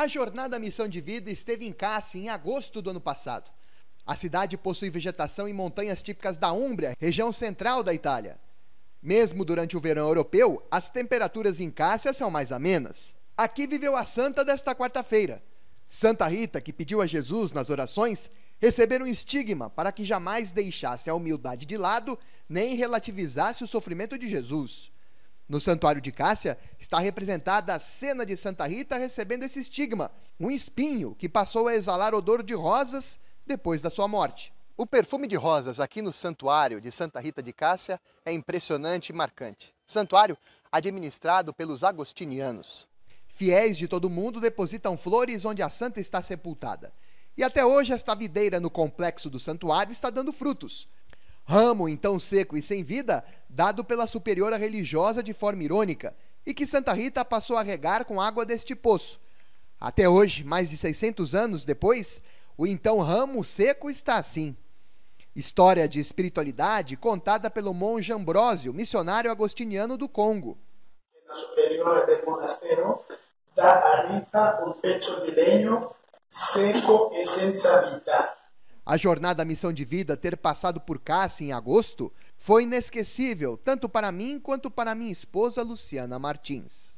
A jornada Missão de Vida esteve em Cassi em agosto do ano passado. A cidade possui vegetação e montanhas típicas da Úmbria, região central da Itália. Mesmo durante o verão europeu, as temperaturas em Cássia são mais amenas. Aqui viveu a santa desta quarta-feira. Santa Rita, que pediu a Jesus nas orações, receber um estigma para que jamais deixasse a humildade de lado nem relativizasse o sofrimento de Jesus. No Santuário de Cássia está representada a cena de Santa Rita recebendo esse estigma, um espinho que passou a exalar odor de rosas depois da sua morte. O perfume de rosas aqui no Santuário de Santa Rita de Cássia é impressionante e marcante. Santuário administrado pelos agostinianos. Fiéis de todo mundo depositam flores onde a santa está sepultada. E até hoje esta videira no complexo do santuário está dando frutos. Ramo então seco e sem vida, dado pela superiora religiosa de forma irônica, e que Santa Rita passou a regar com água deste poço. Até hoje, mais de 600 anos depois, o então ramo seco está assim. História de espiritualidade contada pelo monge Ambrósio, missionário agostiniano do Congo. Na superiora do monastério, dá a Rita um peito de lenho seco e sem vida. A jornada Missão de Vida ter passado por Cássia em agosto foi inesquecível, tanto para mim quanto para minha esposa Luciana Martins.